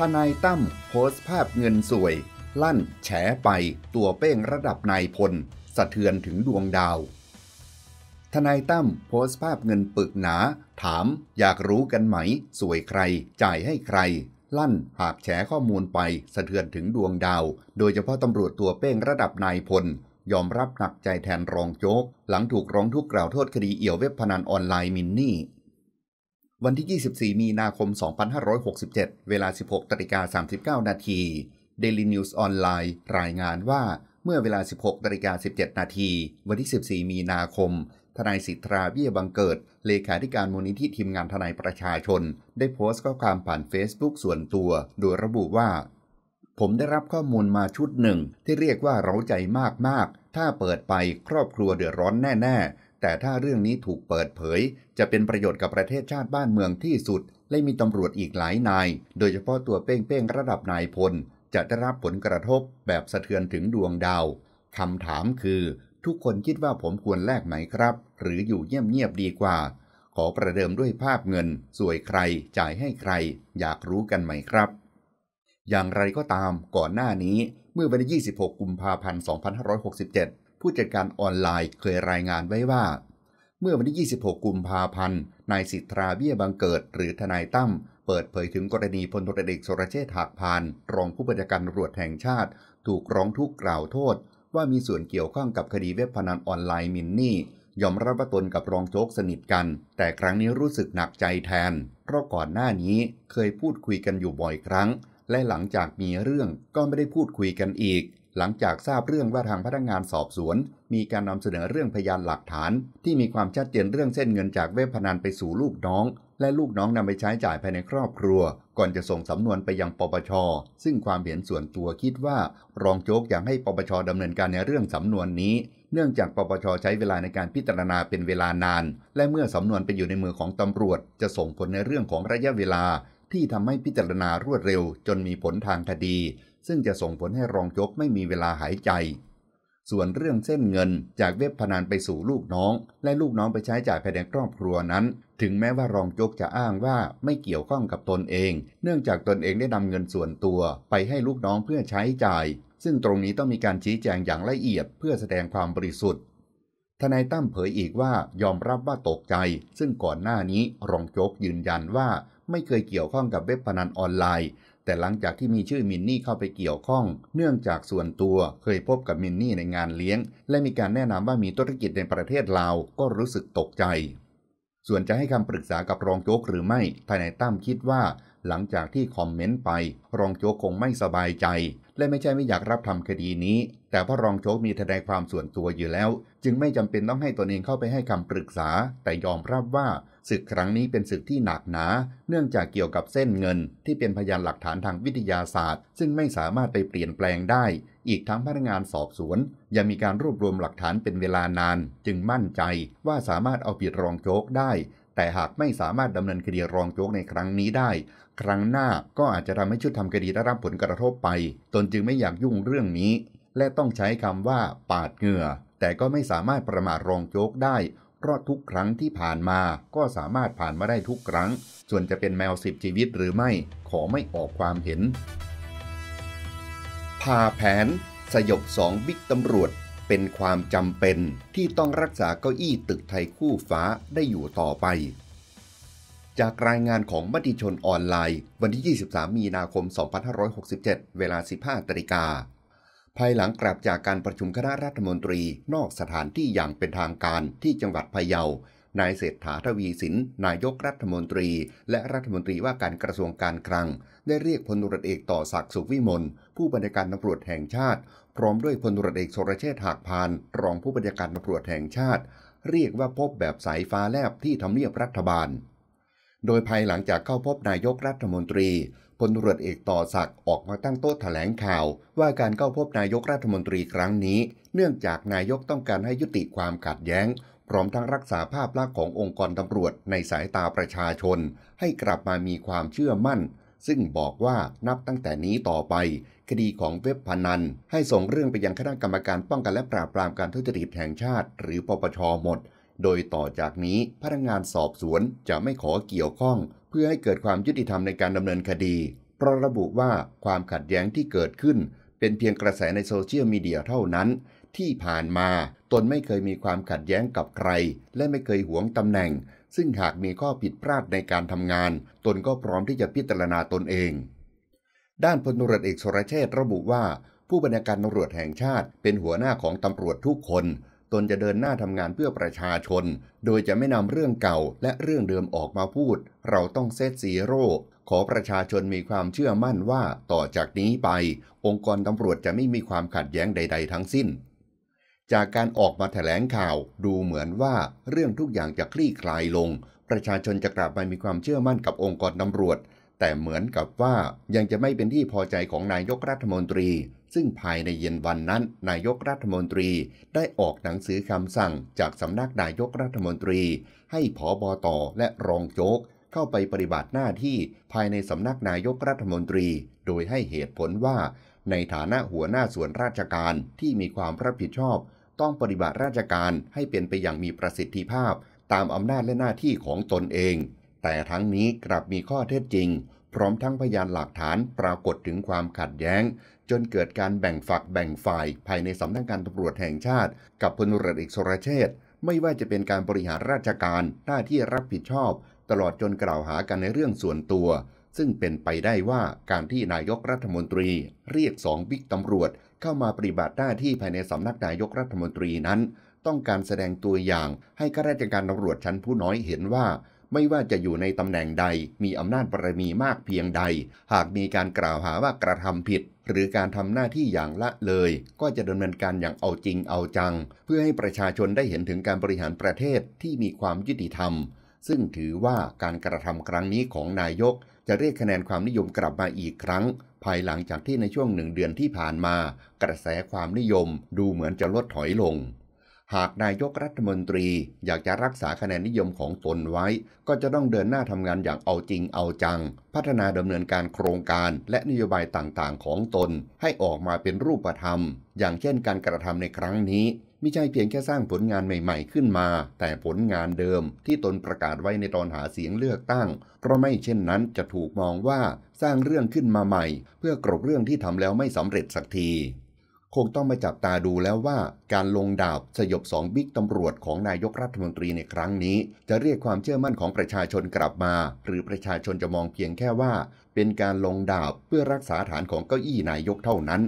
ทนายตั้มโพสต์ภาพเงินสวย ลั่นแฉไป ตัวเป้งระดับนายพล สะเทือนถึงดวงดาว ทนายตั้มโพสต์ภาพเงินปึกหนา ถามอยากรู้กันไหม สวยใคร จ่ายให้ใคร ลั่นหากแฉข้อมูลไป สะเทือนถึงดวงดาว โดยเฉพาะตำรวจตัวเป้งระดับนายพล ยอมรับหนักใจแทนรองโจ๊กหลังถูกร้องทุกข์กล่าวโทษคดีเอี่ยวเว็บพนันออนไลน์มินนี่วันที่ 24 มีนาคม 2567 เวลา 16ตริกา39 นาที Daily News ออนไลน์รายงานว่า เมื่อเวลา 16 ตริกา17 นาที วันที่ 14 มีนาคม ทนายสิทธาเบี้ยบังเกิด เลขาธิการมูลนิธิทีมงานทนายประชาชน ได้โพสต์ข้อความผ่าน Facebook ส่วนตัว โดยระบุว่า ผมได้รับข้อมูลมาชุดหนึ่ง ที่เรียกว่าเร้าใจมากๆ ถ้าเปิดไปครอบครัวเดือดร้อนแน่ ๆแต่ถ้าเรื่องนี้ถูกเปิดเผย จะเป็นประโยชน์กับประเทศชาติบ้านเมืองที่สุด และมีตำรวจอีกหลายนาย โดยเฉพาะตัวเป้งๆระดับนายพลจะได้รับผลกระทบแบบสะเทือนถึงดวงดาวคำถามคือ ทุกคนคิดว่าผมควรแลกไหมครับ หรืออยู่เงียบๆดีกว่า ขอประเดิมด้วยภาพเงิน สวยใคร จ่ายให้ใคร อยากรู้กันไหมครับ อย่างไรก็ตามก่อนหน้านี้เมื่อวันที่26 กุมภาพันธ์2567ผู้จัดการออนไลน์เคยรายงานไว้ว่า เมื่อวันที่ 26 กุมภาพันธ์ นายสิทธาเบี้ยบังเกิดหรือทนายตั้มเปิดเผยถึงกรณีพลตรเอกสรเชษฐหักพาน รองผู้บัญชาการตำรวจแห่งชาติถูกร้องทุกข์กล่าวโทษ ว่ามีส่วนเกี่ยวข้องกับคดีเว็บพนันออนไลน์มินนี่ ยอมรับว่าตนกับรองโจ๊กสนิทกัน แต่ครั้งนี้รู้สึกหนักใจแทนเพราะก่อนหน้านี้เคยพูดคุยกันอยู่บ่อยครั้ง และหลังจากมีเรื่องก็ไม่ได้พูดคุยกันอีกหลังจากทราบเรื่องว่าทางพนักงานสอบสวนมีการนำเสนอเรื่องพยานหลักฐานที่มีความชัดเจนเรื่องเส้นเงินจากเว็บพนันไปสู่ลูกน้องและลูกน้องนำไปใช้จ่ายภายในครอบครัวก่อนจะส่งสำนวนไปยังปปชซึ่งความเห็นส่วนตัวคิดว่า รองโจ๊กอยากให้ปปชดำเนินการในเรื่องสำนวนนี้ เนื่องจากปปชใช้เวลาในการพิจารณาเป็นเวลานาน และเมื่อสำนวนไปอยู่ในมือของตำรวจ จะส่งผลในเรื่องของระยะเวลาที่ทำให้พิจารณารวดเร็วจนมีผลทางคดี ซึ่งจะส่งผลให้รองโจกไม่มีเวลาหายใจ ส่วนเรื่องเส้นเงิน จากเว็บพนันไปสู่ลูกน้อง และลูกน้องไปใช้จ่ายภายในครอบครัวนั้น ถึงแม้ว่ารองโจกจะอ้างว่าไม่เกี่ยวข้องกับตนเอง เนื่องจากตนเองได้นำเงินส่วนตัว ไปให้ลูกน้องเพื่อใช้จ่าย ซึ่งตรงนี้ต้องมีการชี้แจงอย่างละเอียดเพื่อแสดงความบริสุทธิ์ ทนายตั้มเผยอีกว่ายอมรับว่าตกใจ ซึ่งก่อนหน้านี้รองโจกยืนยันว่าไม่เคยเกี่ยวข้องกับเว็บพนันออนไลน์ แต่หลังจากที่มีชื่อมินนี่เข้าไปเกี่ยวข้อง เนื่องจากส่วนตัวเคยพบกับมินนี่ในงานเลี้ยง และมีการแนะนำว่ามีธุรกิจในประเทศลาวก็รู้สึกตกใจส่วนจะให้คำปรึกษากับรองโจ๊กหรือไม่ทนายตั้มคิดว่า หลังจากที่คอมเมนต์ไป รองโจ๊กคงไม่สบายใจและไม่ใช่ไม่อยากรับทำคดีนี้ แต่พ่อรองโ๊กมีทนายความส่วนตัวอยู่แล้ว จึงไม่จำเป็นต้องให้ตนเองเข้าไปให้คำปรึกษา แต่ยอมรับว่าศึกครั้งนี้เป็นศึกที่หนักหนา เนื่องจากเกี่ยวกับเส้นเงิน ที่เป็นพยานหลักฐานทางวิทยาศาสตร์ ซึ่งไม่สามารถไปเปลี่ยนแปลงได้ อีกทั้งพนักงานสอบสวนยังมีการรวบรวมหลักฐานเป็นเวลานาน จึงมั่นใจว่าสามารถเอาผิดรองโจ๊กได้ แต่หากไม่สามารถดำเนินคดีรองโจ๊กในครั้งนี้ได้ครั้งหน้าก็อาจจะทำให้ชุดทำคดีได้รับผลกระทบไป ตนจึงไม่อยากยุ่งเรื่องนี้ และต้องใช้คำว่าปาดเหงื่อ แต่ก็ไม่สามารถประมาทรองโจกได้ เพราะทุกครั้งที่ผ่านมาก็สามารถผ่านมาได้ทุกครั้ง ส่วนจะเป็นแมวสิบชีวิตหรือไม่ ขอไม่ออกความเห็น พาแผน สยบสองบิ๊กตำรวจเป็นความจำเป็นที่ต้องรักษาเก้าอี้ตึกไทยคู่ฟ้าได้อยู่ต่อไปจากรายงานของมติชนออนไลน์ วันที่ 23 มีนาคม 2567 เวลา 15ตริกา ภายหลังกลับจากการประชุมคณะรัฐมนตรีนอกสถานที่อย่างเป็นทางการที่จังหวัดพะเยา นายเศรษฐาทวีสิน นายกรัฐมนตรี และรัฐมนตรีว่าการกระทรวงการคลัง ได้เรียกพลตรเอกต่อศักดิ์สุขวิมลผู้บัญชาการตำรวจแห่งชาติ พร้อมด้วยพลตรเอกสรเชษฐหักพานรองผู้บัญชาการตำรวจแห่งชาติ เรียกว่าพบแบบสายฟ้าแลบที่ทำเนียบรัฐบาลโดยภายหลังจากเข้าพบนายกรัฐมนตรีพลตรวจเอกต่อศักดิ์ออกมาตั้งโต๊ะแถลงข่าว ว่าการเข้าพบนายกรัฐมนตรีครั้งนี้ เนื่องจากนายกต้องการให้ยุติความขัดแย้ง พร้อมทั้งรักษาภาพลักษณ์ขององค์กรตำรวจในสายตาประชาชนให้กลับมามีความเชื่อมั่น ซึ่งบอกว่านับตั้งแต่นี้ต่อไป คดีของเว็บพนัน ให้ส่งเรื่องไปยังคณะกรรมการป้องกันและปราบปรามการทุจริตแห่งชาติ หรือปปชหมดโดยต่อจากนี้พนักงานสอบสวนจะไม่ขอเกี่ยวข้อง เพื่อให้เกิดความยุติธรรมในการดำเนินคดีเพราะระบุว่าความขัดแย้งที่เกิดขึ้น เป็นเพียงกระแสในโซเชียลมีเดียเท่านั้น ที่ผ่านมา ตนไม่เคยมีความขัดแย้งกับใคร และไม่เคยหวงตำแหน่ง ซึ่งหากมีข้อผิดพลาดในการทำงาน ตนก็พร้อมที่จะพิจารณาตนเอง ด้านพลตำรวจเอกสุรเชษระบุว่า ผู้บัญชาการตำรวจแห่งชาติ เป็นหัวหน้าของตำรวจทุกคนตนจะเดินหน้าทำงานเพื่อประชาชน โดยจะไม่นำเรื่องเก่า และเรื่องเดิมออกมาพูด เราต้องเซตซีโร่ขอประชาชนมีความเชื่อมั่นว่า ต่อจากนี้ไป องค์กรตำรวจจะไม่มีความขัดแย้งใด ๆทั้งสิ้น จากการออกมาแถลงข่าวดูเหมือนว่าเรื่องทุกอย่างจะคลี่คลายลง ประชาชนจะกลับมามีความเชื่อมั่นกับองค์กรตำรวจ แต่เหมือนกับว่ายังจะไม่เป็นที่พอใจของนายกรัฐมนตรีซึ่งภายในเย็นวันนั้นนายกรัฐมนตรี ได้ออกหนังสือคำสั่งจากสำนักนายกรัฐมนตรี ให้ผอบอตอและรองโจ๊กเข้าไปปฏิบัติหน้าที่ภายในสำนักนายกรัฐมนตรี โดยให้เหตุผลว่า ในฐานะหัวหน้าส่วนราชการที่มีความรับผิดชอบ ต้องปฏิบัติราชการให้เป็นไปอย่างมีประสิทธิภาพ ตามอำนาจและหน้าที่ของตนเอง แต่ทั้งนี้กลับมีข้อเท็จจริงพร้อมทั้งพยานหลักฐานปรากฏถึงความขัดแย้ง จนเกิดการแบ่งฝักแบ่งฝ่ายภายในสำนักงานตำรวจแห่งชาติ กับพลเรือเอกสุรเชษฐ์ไม่ว่าจะเป็นการบริหารราชการ หน้าที่รับผิดชอบ ตลอดจนกล่าวหากันในเรื่องส่วนตัว ซึ่งเป็นไปได้ว่าการที่นายกรัฐมนตรี เรียกสองบิ๊กตำรวจ เข้ามาปฏิบัติหน้าที่ภายในสำนักนายกรัฐมนตรีนั้น ต้องการแสดงตัวอย่าง ให้ข้าราชการตำรวจชั้นผู้น้อยเห็นว่าไม่ว่าจะอยู่ในตำแหน่งใดมีอำนาจบารมีมากเพียงใด หากมีการกล่าวหาว่ากระทำผิด หรือการทำหน้าที่อย่างละเลย ก็จะดำเนินการอย่างเอาจริงเอาจัง เพื่อให้ประชาชนได้เห็นถึงการบริหารประเทศที่มีความยุติธรรมซึ่งถือว่าการกระทำครั้งนี้ของนายก จะเรียกคะแนนความนิยมกลับมาอีกครั้ง ภายหลังจากที่ในช่วงหนึ่งเดือนที่ผ่านมา กระแสความนิยมดูเหมือนจะลดถอยลงหากนายกรัฐมนตรีอยากจะรักษาคะแนนนิยมของตนไว้ ก็จะต้องเดินหน้าทำงานอย่างเอาจริงเอาจัง พัฒนาดำเนินการโครงการ และนโยบายต่าง ๆ ของตนให้ออกมาเป็นรูปธรรม อย่างเช่นการกระทำในครั้งนี้ไม่ใช่เพียงแค่สร้างผลงานใหม่ ๆขึ้นมา แต่ผลงานเดิมที่ตนประกาศไว้ในตอนหาเสียงเลือกตั้ง เพราะไม่เช่นนั้นจะถูกมองว่าสร้างเรื่องขึ้นมาใหม่ เพื่อกรบเรื่องที่ทำแล้วไม่สำเร็จสักทีคงต้องมาจับตาดูแล้วว่าการลงดาบสยบสองบิ๊กตำรวจของนายกรัฐมนตรีในครั้งนี้ จะเรียกความเชื่อมั่นของประชาชนกลับมา หรือประชาชนจะมองเพียงแค่ว่า เป็นการลงดาบเพื่อรักษาฐานของเก้าอี้นายกเท่านั้น